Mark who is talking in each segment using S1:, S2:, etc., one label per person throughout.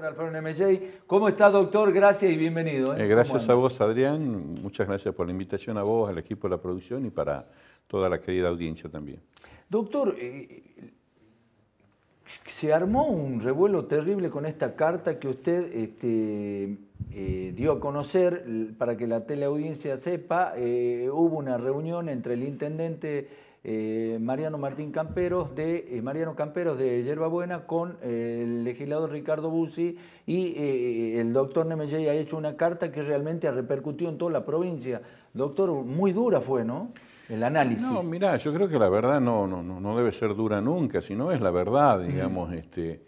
S1: doctor Alfredo ¿Cómo está, doctor? Gracias y bienvenido. ¿eh? Eh, gracias a
S2: vos, Adrián. Muchas gracias por la invitación a vos, al equipo de la producción y para toda la querida audiencia también.
S1: Doctor, eh, se armó un revuelo terrible con esta carta que usted este, dio a conocer para que la teleaudiencia sepa. hubo una reunión entre el intendente eh, Mariano Martín Camperos de eh, Mariano Camperos de Yerba con eh, el legislador Ricardo Bussi y el doctor Nemeyey ha hecho una carta que realmente ha repercutido en toda la provincia. Doctor, muy dura fue, ¿no?
S2: El análisis. No, mira, yo creo que la verdad no, no, no debe ser dura nunca, sino es la verdad, digamos, este,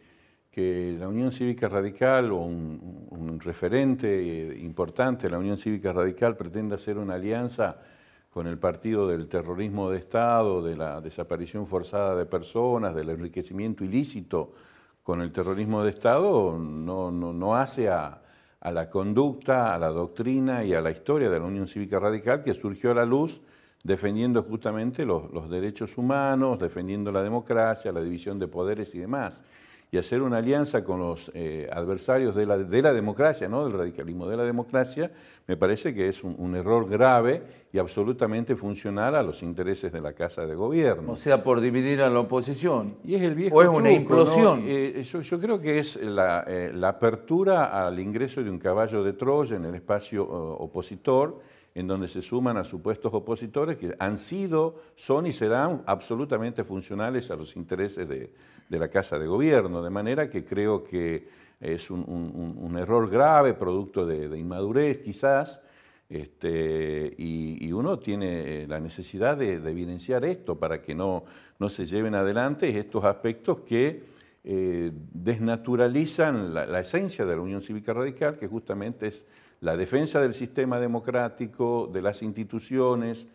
S2: que la Unión Cívica Radical o un, un referente importante de la Unión Cívica Radical pretenda hacer una alianza con el partido del terrorismo de Estado, de la desaparición forzada de personas, del enriquecimiento ilícito con el terrorismo de Estado, no, no, no hace a, la conducta, a la doctrina y a la historia de la Unión Cívica Radical que surgió a la luz defendiendo justamente los, los, derechos humanos, defendiendo la democracia, la división de poderes y demás y hacer una alianza con los eh, adversarios de la, de la democracia, ¿no? del radicalismo de la democracia, me parece que es un, error grave y absolutamente funcional a los intereses de la Casa de Gobierno. O sea, por dividir a la oposición. Y es el viejo o es una implosión. Eh, yo, creo que es la, eh, la, apertura al ingreso de un caballo de Troya en el espacio opositor en donde se suman a supuestos opositores que han sido, son y serán absolutamente funcionales a los intereses de, la Casa de Gobierno, de manera que creo que es un, error grave, producto de, inmadurez quizás, este, y, uno tiene eh, la necesidad de, evidenciar esto para que no, no se lleven adelante estos aspectos que eh, desnaturalizan la esencia de la Unión Cívica Radical, que justamente es la defensa del sistema democrático, de las instituciones,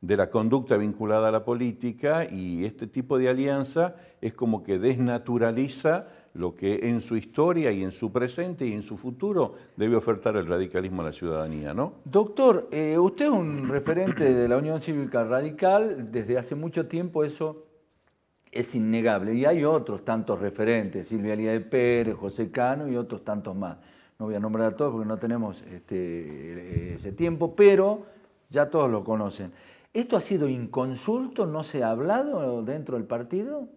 S2: de la conducta vinculada a la política y este tipo de alianza es como que desnaturaliza lo que en su historia y en su presente y en su futuro debe ofertar el radicalismo a la ciudadanía, ¿no? Doctor, eh,
S1: usted es un
S2: referente de la Unión Cívica Radical, desde hace mucho tiempo eso
S1: es innegable y hay otros tantos referentes, Silvia Lía de Pérez, José Cano y otros tantos más no voy a nombrar a todos porque no tenemos este, ese tiempo, pero ya todos lo conocen. ¿Esto ha sido inconsulto? ¿No se ha hablado dentro del partido?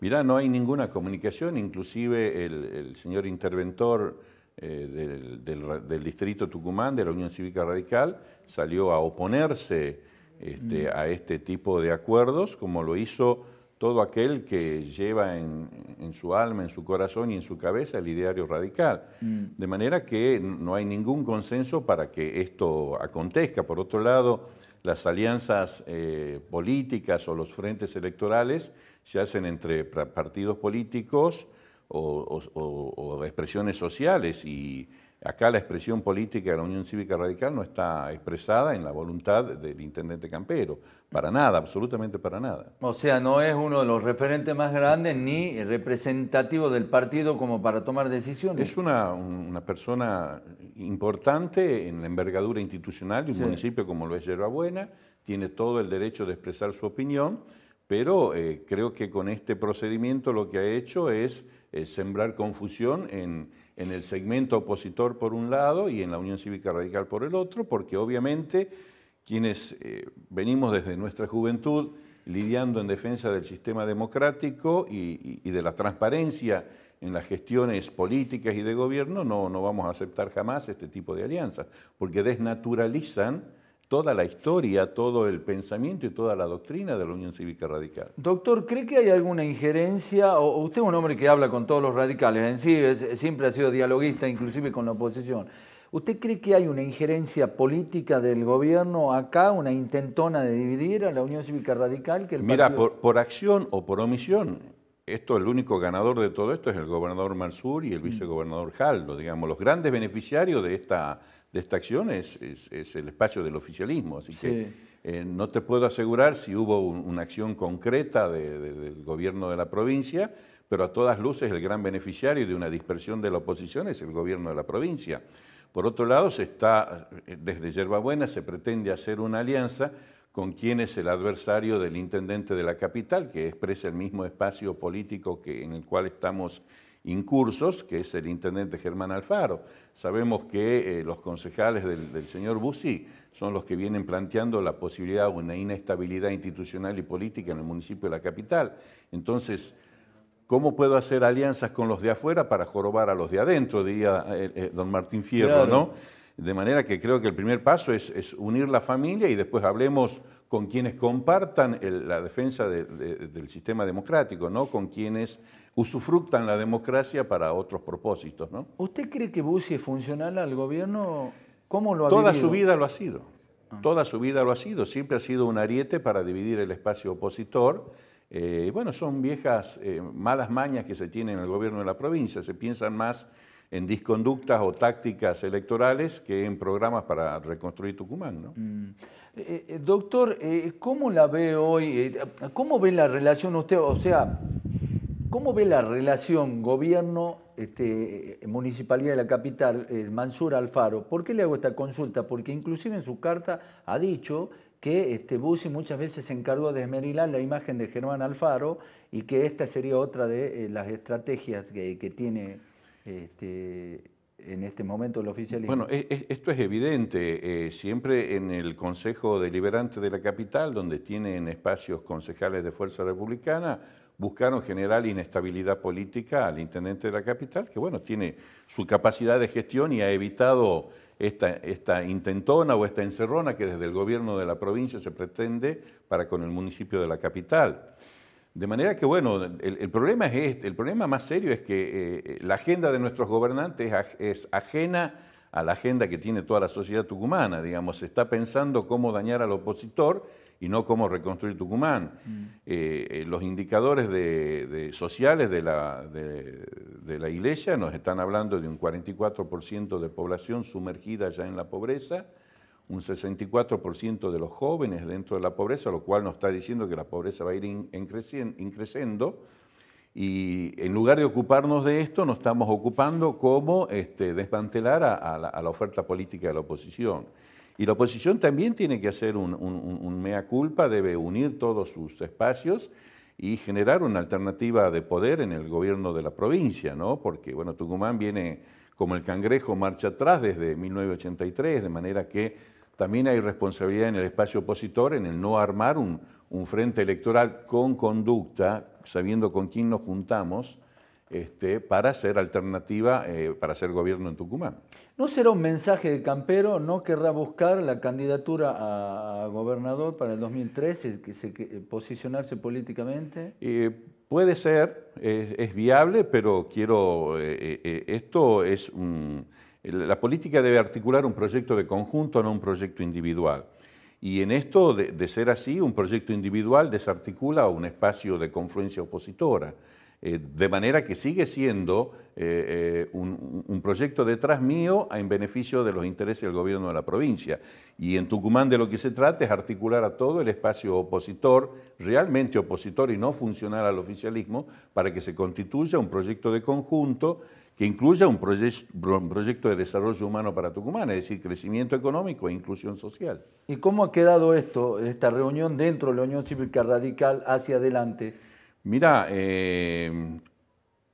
S2: Mirá, no hay ninguna comunicación, inclusive el, señor interventor eh, del, Distrito Tucumán, de la Unión Cívica Radical, salió a oponerse este, mm. a este tipo de acuerdos, como lo hizo todo aquel que lleva en, su alma, en su corazón y en su cabeza el ideario radical. Mm. De manera que no hay ningún consenso para que esto acontezca. Por otro lado, las alianzas eh, políticas o los frentes electorales se hacen entre partidos políticos o, o expresiones sociales y Acá la expresión política de la Unión Cívica Radical no está expresada en la voluntad del intendente Campero, para nada, absolutamente para nada.
S1: O sea, no es
S2: uno de los referentes más grandes ni representativo del partido como para tomar decisiones. Es una, persona importante en la envergadura institucional de un municipio como lo es Buena, tiene todo el derecho de expresar su opinión pero eh, creo que con este procedimiento lo que ha hecho es eh, sembrar confusión en, el segmento opositor por un lado y en la Unión Cívica Radical por el otro, porque obviamente quienes eh, venimos desde nuestra juventud lidiando en defensa del sistema democrático y, de la transparencia en las gestiones políticas y de gobierno, no vamos a aceptar jamás este tipo de alianzas, porque desnaturalizan toda la historia, todo el pensamiento y toda la doctrina de la Unión Cívica Radical. Doctor, ¿cree que hay alguna injerencia? O usted es un hombre que habla con todos los radicales, en sí siempre ha
S1: sido dialoguista, inclusive con la oposición. ¿Usted cree que hay una injerencia política del gobierno acá, una intentona de dividir a la Unión Cívica Radical? Mira,
S2: por, acción o por omisión, esto el único ganador de todo esto es el gobernador Mansur y el mm. vicegobernador Jaldo, digamos, los grandes beneficiarios de esta de esta acción es, el espacio del oficialismo. Así que eh, no te puedo asegurar si hubo una acción concreta del gobierno de la provincia, pero a todas luces el gran beneficiario de una dispersión de la oposición es el gobierno de la provincia. Por otro lado, se está, eh, desde Yerbabuena se pretende hacer una alianza con quien es el adversario del intendente de la capital, que expresa el mismo espacio político que, en el cual estamos incursos, que es el intendente Germán Alfaro. Sabemos que eh, los concejales del, señor Bussi son los que vienen planteando la posibilidad de una inestabilidad institucional y política en el municipio de la capital. Entonces, ¿Cómo puedo hacer alianzas con los de afuera para jorobar a los de adentro? Diría eh, eh, don Martín Fierro, ¿no? De manera que creo que el primer paso es, unir la familia y después hablemos con quienes compartan la defensa del sistema democrático, ¿no? con quienes usufructan la democracia para otros propósitos. ¿no?
S1: ¿Usted cree que Bussi es funcional al gobierno? ¿Cómo lo ha Toda su vida
S2: lo ha sido. Ah. Toda su vida lo ha sido. Siempre ha sido un ariete para dividir el espacio opositor. Eh, bueno, son viejas eh, malas mañas que se tienen en el gobierno de la provincia. Se piensan más en disconductas o tácticas electorales que en programas para reconstruir Tucumán. ¿no? Mm.
S1: Eh, eh, doctor, eh, ¿cómo la ve hoy? ¿Cómo ve la relación usted? O sea, ¿cómo ve la relación gobierno, este, municipalidad de la capital, Mansur Alfaro? ¿Por qué le hago esta consulta? Porque inclusive en su carta ha dicho que este, Bussi muchas veces se encargó de esmerilar la imagen de Germán Alfaro y que esta sería otra de las estrategias que tiene este, en este momento lo oficialismo. Bueno, e,
S2: e, esto es evidente. Eh, siempre en el Consejo Deliberante de la Capital, donde tienen espacios concejales de Fuerza Republicana, buscaron generar inestabilidad política al intendente de la capital, que bueno, tiene su capacidad de gestión y ha evitado esta, esta intentona o esta encerrona que desde el gobierno de la provincia se pretende para con el municipio de la capital. De manera que, bueno, el, problema es este, el problema más serio es que eh, eh, la agenda de nuestros gobernantes es ajena a la agenda que tiene toda la sociedad tucumana, digamos, se está pensando cómo dañar al opositor y no cómo reconstruir Tucumán. Mm. Eh, los indicadores sociales de la, de la, iglesia nos están hablando de un 44% de población sumergida ya en la pobreza, un 64% de los jóvenes dentro de la pobreza, lo cual nos está diciendo que la pobreza va a ir increciendo. Y en lugar de ocuparnos de esto, nos estamos ocupando como este, desmantelar a, la, oferta política de la oposición. Y la oposición también tiene que hacer un, mea culpa, debe unir todos sus espacios y generar una alternativa de poder en el gobierno de la provincia, ¿no? Porque, bueno, Tucumán viene como el cangrejo marcha atrás desde 1983, de manera que también hay responsabilidad en el espacio opositor en el no armar un, frente electoral con conducta, sabiendo con quién nos juntamos, este, para ser alternativa, eh, para ser gobierno en Tucumán.
S1: ¿No será un mensaje de Campero? ¿No querrá buscar la candidatura a, gobernador para el 2013, que se, eh, posicionarse políticamente?
S2: Eh, puede ser, es, viable, pero quiero, esto es un la política debe articular un proyecto de conjunto, no un proyecto individual. Y en esto, de, de ser así, un proyecto individual desarticula un espacio de confluencia opositora. Eh, de manera que sigue siendo eh, eh, un, proyecto detrás mío en beneficio de los intereses del gobierno de la provincia. Y en Tucumán de lo que se trata es articular a todo el espacio opositor, realmente opositor y no funcional al oficialismo, para que se constituya un proyecto de conjunto que incluya un, un proyecto de desarrollo humano para Tucumán, es decir, crecimiento económico e inclusión social.
S1: ¿Y cómo ha quedado esto, esta reunión dentro de la Unión Cívica Radical hacia adelante?
S2: Mira, eh,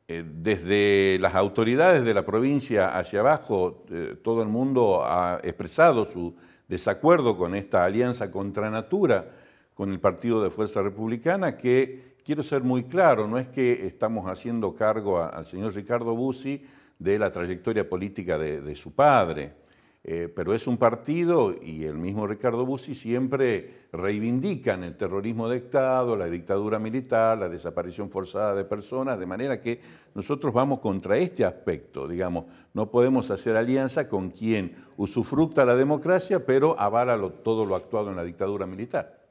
S2: eh, desde las autoridades de la provincia hacia abajo, eh, todo el mundo ha expresado su desacuerdo con esta alianza contra natura con el Partido de Fuerza Republicana, que quiero ser muy claro, no es que estamos haciendo cargo al señor Ricardo Bussi de la trayectoria política de su padre. Eh, pero es un partido, y el mismo Ricardo Bussi siempre reivindican el terrorismo de Estado, la dictadura militar, la desaparición forzada de personas, de manera que nosotros vamos contra este aspecto, digamos, no podemos hacer alianza con quien usufructa la democracia, pero avala todo lo actuado en la dictadura militar.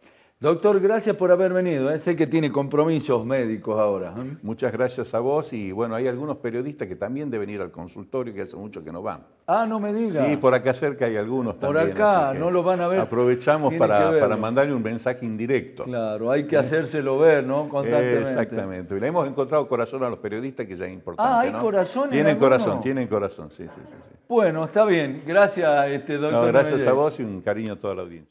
S2: Doctor, gracias por haber venido. ¿eh? Sé que tiene compromisos médicos ahora. ¿eh? Muchas gracias a vos. Y bueno, hay algunos periodistas que también deben ir al consultorio, que hace mucho que no van.
S1: Ah, no me digas. Sí, por
S2: acá cerca hay algunos también. Por acá, no lo van a ver. Aprovechamos para, mandarle un mensaje indirecto. Claro, hay que ¿Eh? hacérselo ver, ¿no? Constantemente. Exactamente. Y le hemos encontrado corazón a los periodistas, que ya es importante. Ah, hay ¿no? corazón. Tienen corazón, tienen corazón, sí, sí, sí,
S1: Bueno, está bien. Gracias, este, doctor. gracias a vos
S2: y un cariño a toda la audiencia.